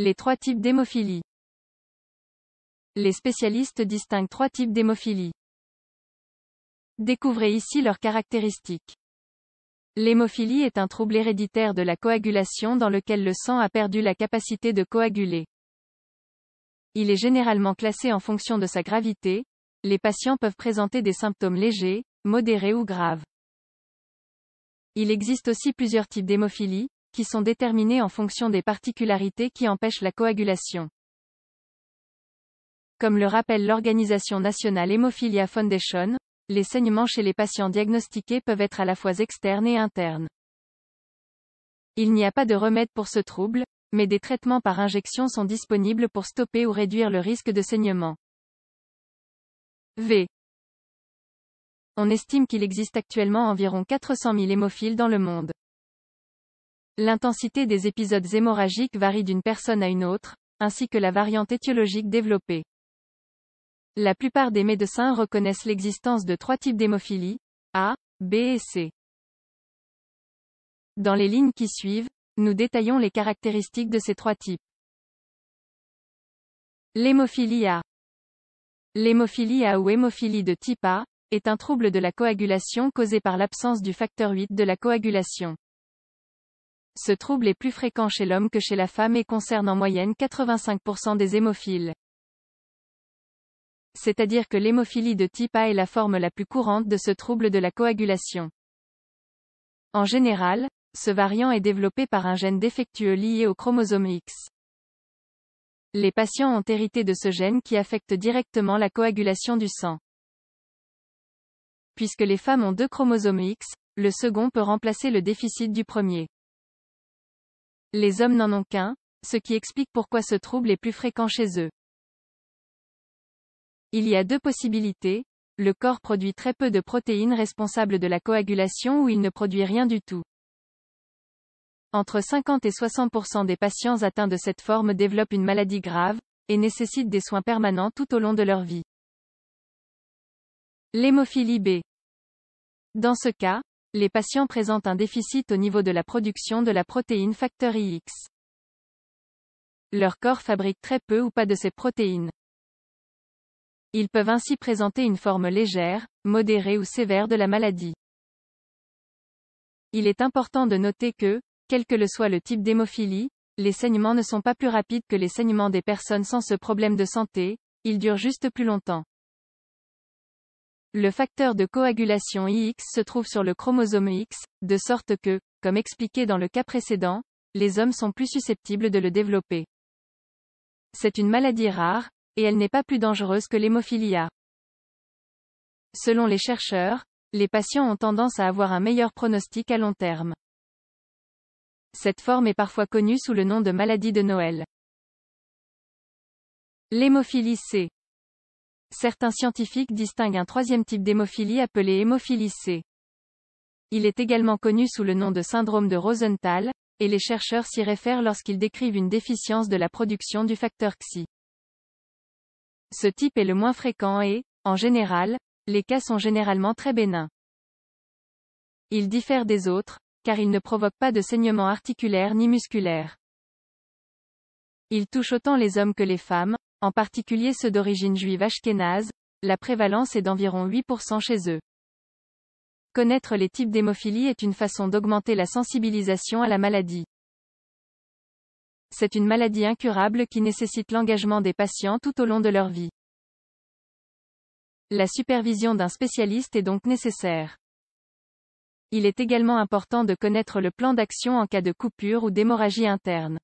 Les trois types d'hémophilie. Les spécialistes distinguent trois types d'hémophilie. Découvrez ici leurs caractéristiques. L'hémophilie est un trouble héréditaire de la coagulation dans lequel le sang a perdu la capacité de coaguler. Il est généralement classé en fonction de sa gravité. Les patients peuvent présenter des symptômes légers, modérés ou graves. Il existe aussi plusieurs types d'hémophilie, qui sont déterminés en fonction des particularités qui empêchent la coagulation. Comme le rappelle l'Organisation nationale Hémophilia Foundation, les saignements chez les patients diagnostiqués peuvent être à la fois externes et internes. Il n'y a pas de remède pour ce trouble, mais des traitements par injection sont disponibles pour stopper ou réduire le risque de saignement. V. On estime qu'il existe actuellement environ 400 000 hémophiles dans le monde. L'intensité des épisodes hémorragiques varie d'une personne à une autre, ainsi que la variante étiologique développée. La plupart des médecins reconnaissent l'existence de trois types d'hémophilie, A, B et C. Dans les lignes qui suivent, nous détaillons les caractéristiques de ces trois types. L'hémophilie A. L'hémophilie A ou hémophilie de type A est un trouble de la coagulation causé par l'absence du facteur 8 de la coagulation. Ce trouble est plus fréquent chez l'homme que chez la femme et concerne en moyenne 85% des hémophiles. C'est-à-dire que l'hémophilie de type A est la forme la plus courante de ce trouble de la coagulation. En général, ce variant est développé par un gène défectueux lié au chromosome X. Les patients ont hérité de ce gène qui affecte directement la coagulation du sang. Puisque les femmes ont deux chromosomes X, le second peut remplacer le déficit du premier. Les hommes n'en ont qu'un, ce qui explique pourquoi ce trouble est plus fréquent chez eux. Il y a deux possibilités, le corps produit très peu de protéines responsables de la coagulation ou il ne produit rien du tout. Entre 50 et 60% des patients atteints de cette forme développent une maladie grave, et nécessitent des soins permanents tout au long de leur vie. L'hémophilie B. Dans ce cas, les patients présentent un déficit au niveau de la production de la protéine facteur IX. Leur corps fabrique très peu ou pas de ces protéines. Ils peuvent ainsi présenter une forme légère, modérée ou sévère de la maladie. Il est important de noter que, quel que le soit le type d'hémophilie, les saignements ne sont pas plus rapides que les saignements des personnes sans ce problème de santé, ils durent juste plus longtemps. Le facteur de coagulation IX se trouve sur le chromosome X, de sorte que, comme expliqué dans le cas précédent, les hommes sont plus susceptibles de le développer. C'est une maladie rare, et elle n'est pas plus dangereuse que l'hémophilie A. Selon les chercheurs, les patients ont tendance à avoir un meilleur pronostic à long terme. Cette forme est parfois connue sous le nom de maladie de Noël. L'hémophilie C. Certains scientifiques distinguent un troisième type d'hémophilie appelé hémophilie C. Il est également connu sous le nom de syndrome de Rosenthal, et les chercheurs s'y réfèrent lorsqu'ils décrivent une déficience de la production du facteur XI. Ce type est le moins fréquent et, en général, les cas sont généralement très bénins. Il diffère des autres, car il ne provoque pas de saignement articulaire ni musculaire. Il touche autant les hommes que les femmes, en particulier ceux d'origine juive ashkénaze, la prévalence est d'environ 8% chez eux. Connaître les types d'hémophilie est une façon d'augmenter la sensibilisation à la maladie. C'est une maladie incurable qui nécessite l'engagement des patients tout au long de leur vie. La supervision d'un spécialiste est donc nécessaire. Il est également important de connaître le plan d'action en cas de coupure ou d'hémorragie interne.